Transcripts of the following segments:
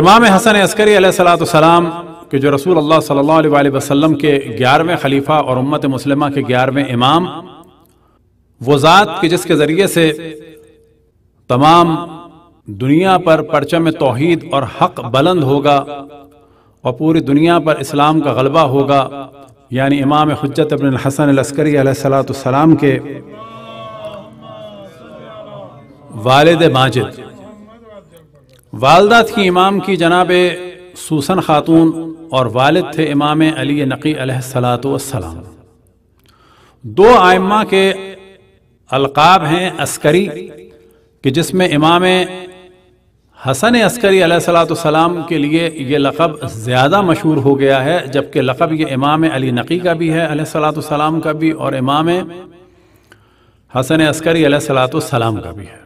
इमाम हसन अस्करी सलाम के जो रसूल अल्लाह सल्लल्लाहु अलैहि वसल्लम के ग्यारहवें खलीफा और उम्मत मुसलमा के ग्यारहवें इमाम वो ज़ात के जिसके ज़रिए से तमाम दुनिया पर परचम तोहद और हक बुलंद होगा और पूरी दुनिया पर इस्लाम का गलबा होगा यानी इमाम हजत अब्न हसन अस्करी सलाम के वालद माजिद वालदा थी इमाम की जनाब सूसन खातून और वालिद थे इमाम अली नकी सलाम दो आयमा के अलकाब हैं अस्करी कि जिसमें इमाम हसन अस्करी सलाम के लिए ये लक़ब ज़्यादा मशहूर हो गया है जबकि लक़ब ये इमाम अली नकी का भी है सलाम का भी और इमाम हसन अस्करी सलाम का भी है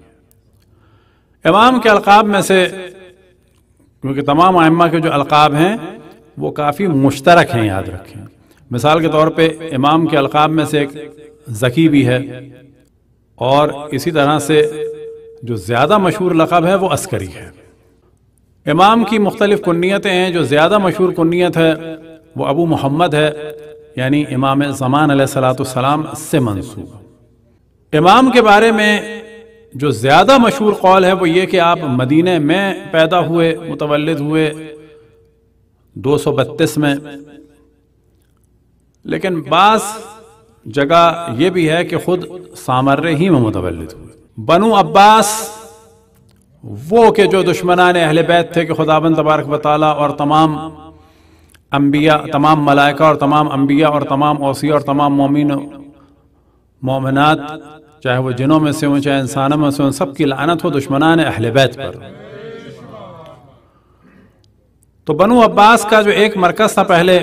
इमाम के अलकाब में से क्योंकि तमाम आमा के जो अलकाब हैं वो काफ़ी मुश्तरक हैं याद रखें मिसाल के तौर पे इमाम के अलकाब में से एक जकी भी है और इसी तरह से जो ज़्यादा मशहूर लकब है वो अस्करी है इमाम की मुख्तलिफ़ कन्नीतें हैं जो ज़्यादा मशहूर कुनीत है वो अबू मोहम्मद है यानी इमाम ज़मान सलाम से मनसूब इमाम के बारे में जो ज़्यादा मशहूर कौल है वो ये कि आप मदीने में पैदा हुए मुतवल हुए दो सौ बत्तीस में लेकिन बास जगह यह भी है कि खुद सामर्रे ही में मुतवल हुए बनु अब्बास वो के जो दुश्मनान अहल बैत थे कि खुदाबन तबारक बताला और तमाम अम्बिया तमाम मलाइका और तमाम अम्बिया और तमाम ओसिया और तमाम मोमिन मोमिनत चाहे वो जिनों में से हों चाहे इंसानों में से हों सबकी लानत हो दुश्मनान अहल बैत पर तो बनु अब्बास का जो एक मरकज़ था पहले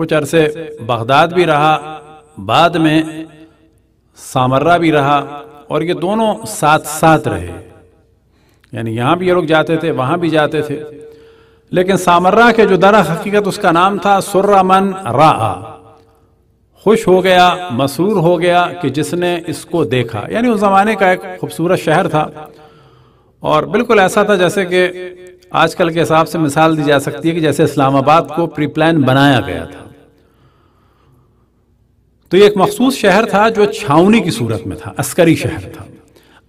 कुछ अरसे बगदाद भी रहा बाद में सामर्रा भी रहा और ये दोनों साथ साथ रहे यानी यहाँ भी ये लोग जाते थे वहाँ भी जाते थे लेकिन सामर्रा के जो दर हकीकत उसका नाम था सुर्रमन रा खुश हो गया मसरूर हो गया कि जिसने इसको देखा यानी उस ज़माने का एक खूबसूरत शहर था और बिल्कुल ऐसा था जैसे कि आजकल के हिसाब से मिसाल दी जा सकती है कि जैसे इस्लामाबाद को प्री प्लान बनाया गया था तो ये एक मखसूस शहर था जो छावनी की सूरत में था अस्करी शहर था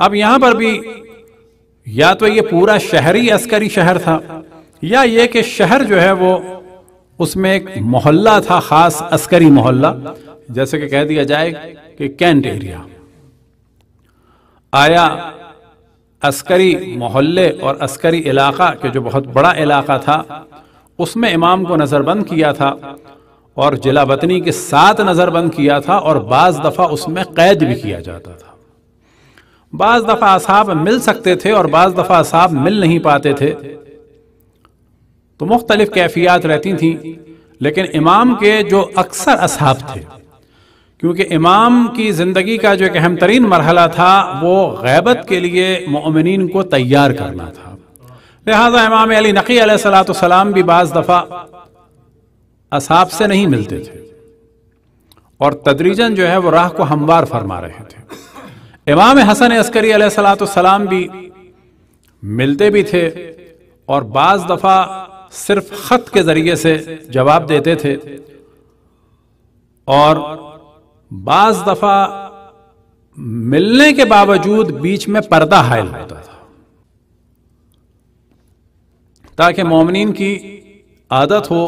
अब यहां पर भी या तो ये पूरा शहरी अस्करी शहर था या ये कि शहर जो है वो उसमें एक मोहल्ला था खास अस्करी मोहल्ला जैसे कि कह दिया जाए कि कैंट एरिया आया अस्करी मोहल्ले और अस्करी इलाका के जो बहुत बड़ा इलाका था उसमें इमाम को नज़रबंद किया था और जिला बतनी के साथ नज़रबंद किया था और बाज़ दफ़ा उसमें कैद भी किया जाता था बाज़ दफ़ा असाब मिल सकते थे और बाज़ दफ़ा असाब मिल नहीं पाते थे तो मुख्तलिफ कैफियात रहती थी लेकिन इमाम के जो अक्सर असहाब थे क्योंकि इमाम की ज़िंदगी का जो एक अहम तरीन मरहला था वो गैबत के लिए ममिन को तैयार करना था लिहाजा इमाम अली नकी सलाम भी बज़ दफ़ा असहाब से नहीं मिलते थे और तदरीजन जो है वो राह को हमवार फरमा रहे थे इमाम हसन अस्करी सलाम भी मिलते भी थे और बाज़ दफ़ा सिर्फ खत के जरिए से जवाब देते थे और बाज दफा मिलने के बावजूद बीच में पर्दा हायल होता था ताकि मोमिन की आदत हो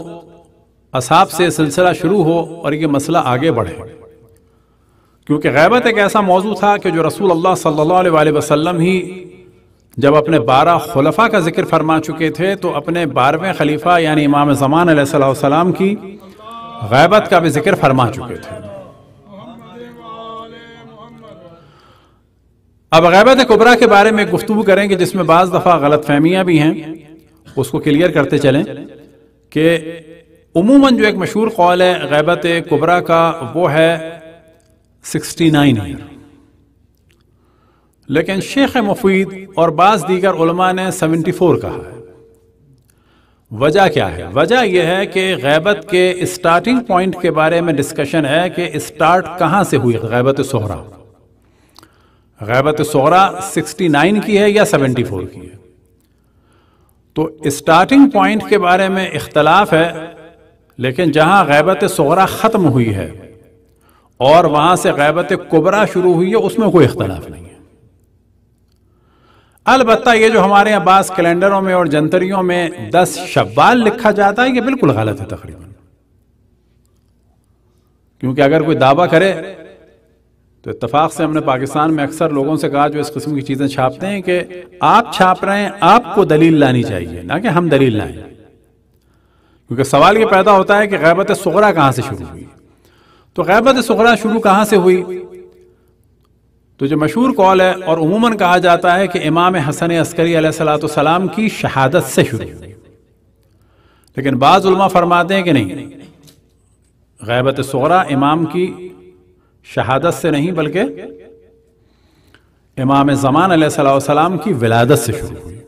असाब से सिलसिला शुरू हो और ये मसला आगे बढ़े क्योंकि गैबत एक ऐसा मौजू था कि जो रसूल अल्लाह सल्लल्लाहु अलैहि वसल्लम ही जब अपने बारह खलफा का जिक्र फरमा चुके थे तो अपने बारहवें खलीफा यानी इमाम जमान की गैबत का भी जिक्र फरमा चुके थे अब गैबत कुबरा के बारे में गुफ्तु करेंगे जिसमें बज दफ़ा गलत फहमियाँ भी हैं उसको क्लियर करते चलें कि उमूमन जो एक मशहूर कौल है गैबत कुबरा का वो है सिक्सटी नाइन लेकिन शेख मुफीद और बाज़ दीगर उलमा ने 74 कहा है वजह क्या है वजह यह है कि गैबत के स्टार्टिंग पॉइंट के बारे में डिस्कशन है कि स्टार्ट कहां से हुई गैबत सोहरा गैबत सोहरा 69 की है या 74 की है तो स्टार्टिंग पॉइंट के बारे में इख्तलाफ है लेकिन जहां गैबत सोहरा ख़त्म हुई है और वहां से गैबत कुबरा शुरू हुई है उसमें कोई इख्तलाफ नहीं अलबत् ये जो हमारे यहाँ बास कैलेंडरों में और जंतरियों में दस शब्बाल लिखा जाता है ये बिल्कुल गलत है तकरीबन क्योंकि अगर कोई दावा करे तो इतफाक से हमने पाकिस्तान में अक्सर लोगों से कहा जो इस किस्म की चीज़ें छापते हैं कि आप छाप रहे हैं आपको दलील लानी चाहिए ना कि हम दलील लाएं क्योंकि सवाल ये पैदा होता है कि गैबत सगरा कहां से शुरू हुई तो गैबत सगरा शुरू कहां से हुई तो जो मशहूर कॉल है और उमूमन कहा जाता है कि इमाम हसन अस्करी सलाम की शहादत से शुरू लेकिन बाज़ुलमा फरमाते हैं कि नहीं गैबत सोरा इमाम की शहादत से नहीं बल्कि इमाम ज़मान सलाम की विलादत से शुरू हुई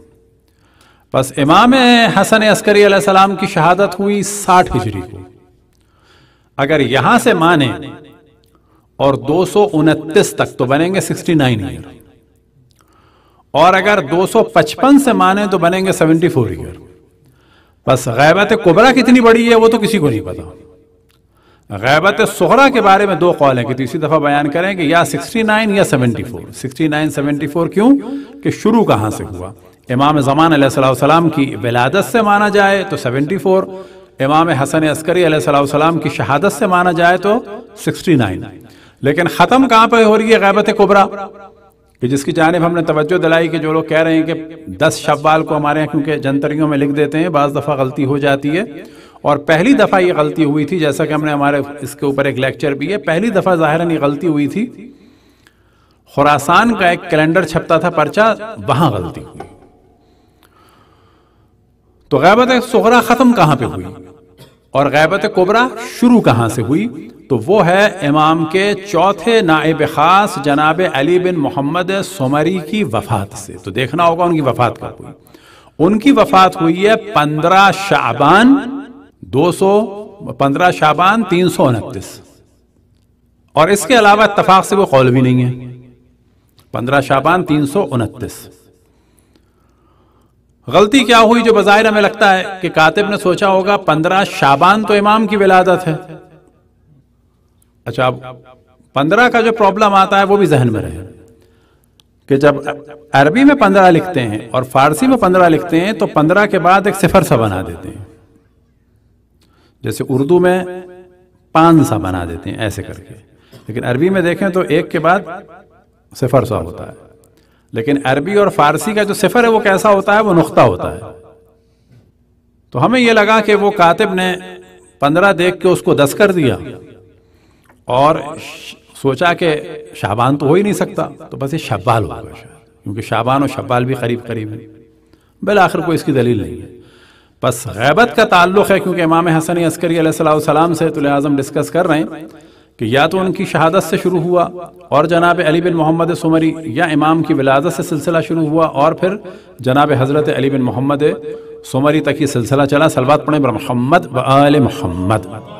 बस इमाम हसन अस्करी सलाम की शहादत हुई साठ हिजरी को अगर यहां से माने और दो तक तो बनेंगे 69 नाइन ईयर और अगर 255 से माने तो बनेंगे 74 ईयर बस गैबत कोबरा कितनी बड़ी है वो तो किसी को नहीं पता गैबत सोहरा के बारे में दो कौल है कि तीसरी दफ़ा बयान करें कि या 69 या 74 69 74 क्यों कि शुरू कहाँ से हुआ इमाम ज़मान सलाम की विलादत से माना जाए तो 74 इमाम हसन अस्करी सलाम की शहादत से माना जाए तो 69 लेकिन ख़त्म कहां पर हो रही है गैबत कुबरा कि जिसकी जानब हमने तवज्जो दिलाई कि जो लोग कह रहे हैं कि दस शब्बाल को हमारे यहाँ क्योंकि जंतरियों में लिख देते हैं बज़ दफ़ा गलती हो जाती है और पहली दफ़ा ये गलती हुई थी जैसा कि हमने हमारे इसके ऊपर एक लेक्चर भी है पहली दफ़ा जाहिर ये गलती हुई थी खुरासान का एक कैलेंडर छपता था पर्चा वहाँ गलती हुई तो गैबत सुगरा ख़त्म कहाँ पर हुई और गैबत कोबरा शुरू कहाँ से हुई तो वो है इमाम के चौथे नायब ख़ास जनाब अली बिन मोहम्मद सोमरी की वफ़ात से तो देखना होगा उनकी वफ़ात कब हुई उनकी वफ़ात हुई है पंद्रह शाबान दो सौ पंद्रह शाबान तीन सौ उनतीस और इसके अलावा इतफाक़ से वो कौल भी नहीं है पंद्रह शाबान तीन सौ उनतीस गलती क्या हुई जो बाहिर हमें लगता है कि कातिब ने सोचा होगा पंद्रह शाबान तो इमाम की विलादत है अच्छा अब पंद्रह का जो प्रॉब्लम आता है वो भी जहन में रहे कि जब अरबी में पंद्रह लिखते हैं और फारसी में पंद्रह लिखते हैं तो पंद्रह के बाद एक सिफर सा बना देते हैं जैसे उर्दू में पान सा बना देते हैं ऐसे करके लेकिन अरबी में देखें तो एक के बाद सिफर सा होता है लेकिन अरबी और फारसी का जो सिफर है वो कैसा होता है वो नुकता होता है तो हमें यह लगा कि वो कातिब ने पंद्रह देख के उसको दस कर दिया और सोचा कि शाबान तो हो ही नहीं सकता तो बस ये शब्बाल हो गया शायद क्योंकि शाबान और शब्बाल भी करीब करीब है बिल आखिर कोई इसकी दलील नहीं है बस गैबत का ताल्लुक है क्योंकि इमाम हसन अस्करी सलाम से तो लिहाजा डिस्कस कर रहे हैं कि या तो उनकी शहादत से शुरू हुआ और जनाब अली बिन मोहम्मद सुमरी या इमाम की विलादत से सिलसिला शुरू हुआ और फिर जनाब हज़रत अली बिन मोहम्मद सुमरी तक ये सिलसिला चला सलवात पढ़े मोहम्मद व आल मोहम्मद